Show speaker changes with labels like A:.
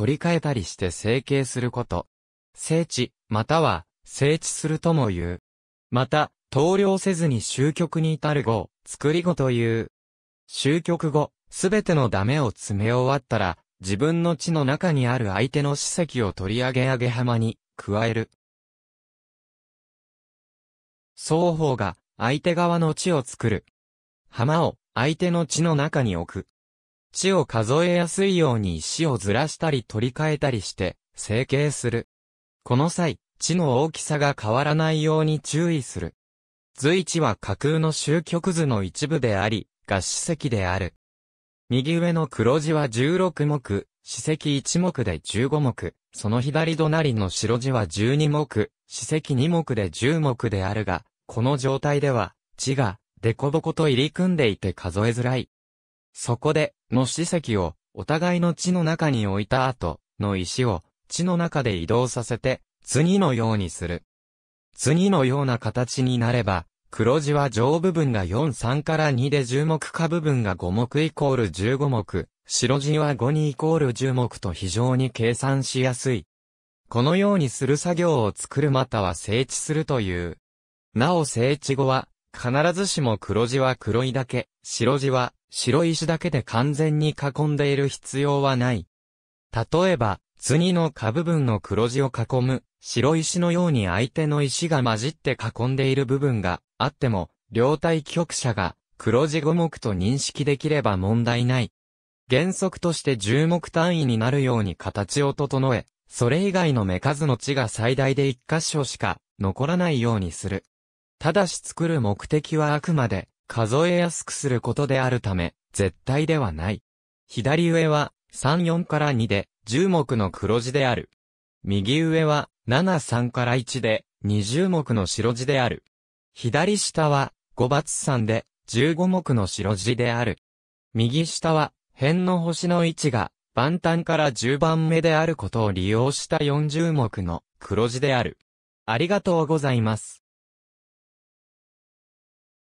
A: 取り替えたりして成形すること。整地、または、整地するとも言う。また、投了せずに終局に至る後、作り後という。終局後、すべてのダメを詰め終わったら、自分の地の中にある相手の史跡を取り上げ上げ浜に、加える。双方が、相手側の地を作る。浜を、相手の地の中に置く。地を数えやすいように石をずらしたり取り替えたりして、成形する。この際、地の大きさが変わらないように注意する。随地は架空の終局図の一部であり、合史石である。右上の黒字は16目、史跡1目で15目、その左隣の白字は12目、史跡2目で10目であるが、この状態では、地が、凸凹と入り組んでいて数えづらい。そこで、の史跡を、お互いの地の中に置いた後、の石を、地の中で移動させて、次のようにする。次のような形になれば、黒字は上部分が43から2で10目下部分が5目イコール15目、白字は5にイコール10目と非常に計算しやすい。このようにする作業を作るまたは整地するという。なお整地後は、必ずしも黒字は黒いだけ、白字は白石だけで完全に囲んでいる必要はない。例えば、次の下部分の黒字を囲む、白石のように相手の石が混じって囲んでいる部分があっても、両対局者が黒字5目と認識できれば問題ない。原則として10目単位になるように形を整え、それ以外の目数の地が最大で1箇所しか残らないようにする。ただし作る目的はあくまで数えやすくすることであるため、絶対ではない。左上は3、4から2で10目の黒字である。右上は7、3から1で20目の白字である。左下は5罰3で15目の白字である。右下は辺の星の位置が万端から10番目であることを利用した40目の黒字である。ありがとうございます。